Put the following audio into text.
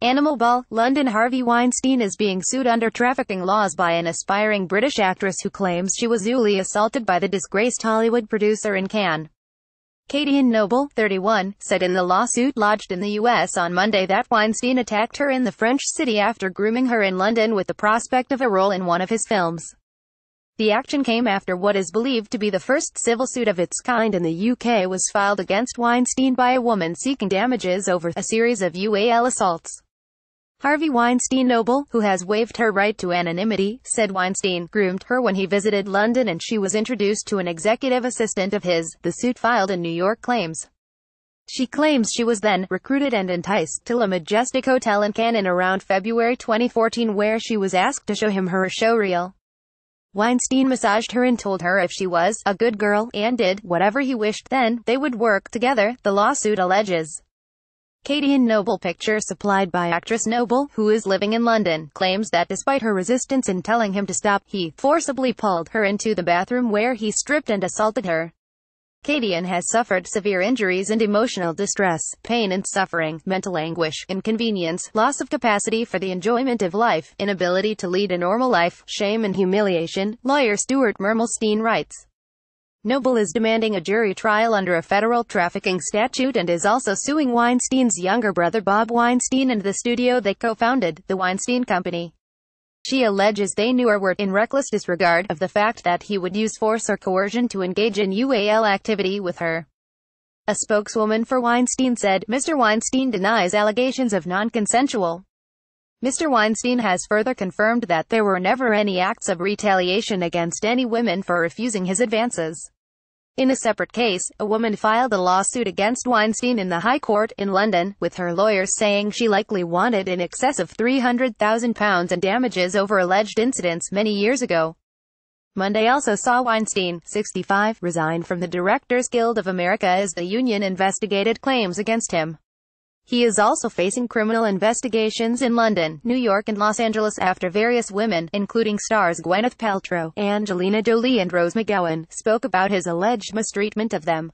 Animal Ball, London Harvey Weinstein is being sued under trafficking laws by an aspiring British actress who claims she was newly assaulted by the disgraced Hollywood producer in Cannes. Katie Noble, 31, said in the lawsuit lodged in the U.S. on Monday that Weinstein attacked her in the French city after grooming her in London with the prospect of a role in one of his films. The action came after what is believed to be the first civil suit of its kind in the UK was filed against Weinstein by a woman seeking damages over a series of UAL assaults. Harvey Weinstein Noble, who has waived her right to anonymity, said Weinstein groomed her when he visited London and she was introduced to an executive assistant of his. The suit filed in New York claims. She claims she was then recruited and enticed to a majestic hotel in Cannes around February 2014 where she was asked to show him her showreel. Weinstein massaged her and told her if she was a good girl and did whatever he wished then they would work together, the lawsuit alleges and Noble picture supplied by actress Noble, who is living in London, claims that despite her resistance in telling him to stop, he forcibly pulled her into the bathroom where he stripped and assaulted her. Cadian has suffered severe injuries and emotional distress, pain and suffering, mental anguish, inconvenience, loss of capacity for the enjoyment of life, inability to lead a normal life, shame and humiliation, lawyer Stuart Mermelstein writes. Noble is demanding a jury trial under a federal trafficking statute and is also suing Weinstein's younger brother Bob Weinstein and the studio they co-founded, The Weinstein Company. She alleges they knew or were in reckless disregard of the fact that he would use force or coercion to engage in UAL activity with her. A spokeswoman for Weinstein said, Mr. Weinstein denies allegations of non-consensual Mr. Weinstein has further confirmed that there were never any acts of retaliation against any women for refusing his advances. In a separate case, a woman filed a lawsuit against Weinstein in the High Court in London, with her lawyers saying she likely wanted in excess of £300,000 in damages over alleged incidents many years ago. Monday also saw Weinstein, 65, resign from the Directors Guild of America as the union investigated claims against him. He is also facing criminal investigations in London, New York and Los Angeles after various women, including stars Gwyneth Paltrow, Angelina Jolie and Rose McGowan, spoke about his alleged mistreatment of them.